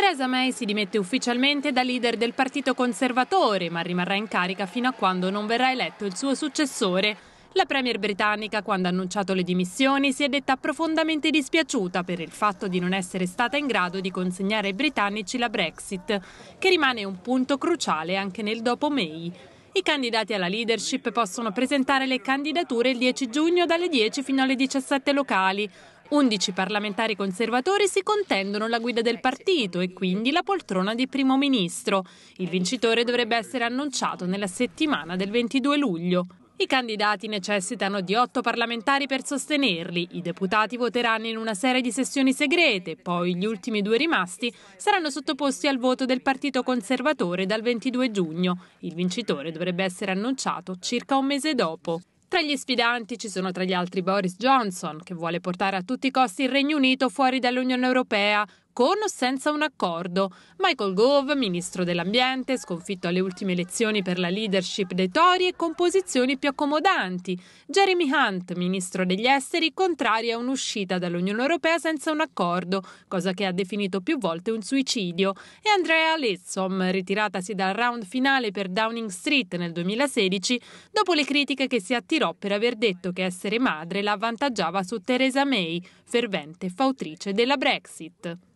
Theresa May si dimette ufficialmente da leader del Partito Conservatore, ma rimarrà in carica fino a quando non verrà eletto il suo successore. La Premier britannica, quando ha annunciato le dimissioni, si è detta profondamente dispiaciuta per il fatto di non essere stata in grado di consegnare ai britannici la Brexit, che rimane un punto cruciale anche nel dopo May. I candidati alla leadership possono presentare le candidature il 10 giugno dalle 10 fino alle 17 locali. 11 parlamentari conservatori si contendono la guida del partito e quindi la poltrona di primo ministro. Il vincitore dovrebbe essere annunciato nella settimana del 22 luglio. I candidati necessitano di otto parlamentari per sostenerli, i deputati voteranno in una serie di sessioni segrete, poi gli ultimi due rimasti saranno sottoposti al voto del Partito Conservatore dal 22 giugno. Il vincitore dovrebbe essere annunciato circa un mese dopo. Tra gli sfidanti ci sono tra gli altri Boris Johnson, che vuole portare a tutti i costi il Regno Unito fuori dall'Unione Europea, con o senza un accordo. Michael Gove, ministro dell'ambiente, sconfitto alle ultime elezioni per la leadership dei Tori e con posizioni più accomodanti. Jeremy Hunt, ministro degli esteri, contrario a un'uscita dall'Unione Europea senza un accordo, cosa che ha definito più volte un suicidio. E Andrea Letsom, ritiratasi dal round finale per Downing Street nel 2016, dopo le critiche che si attirò per aver detto che essere madre la avvantaggiava su Theresa May, fervente fautrice della Brexit.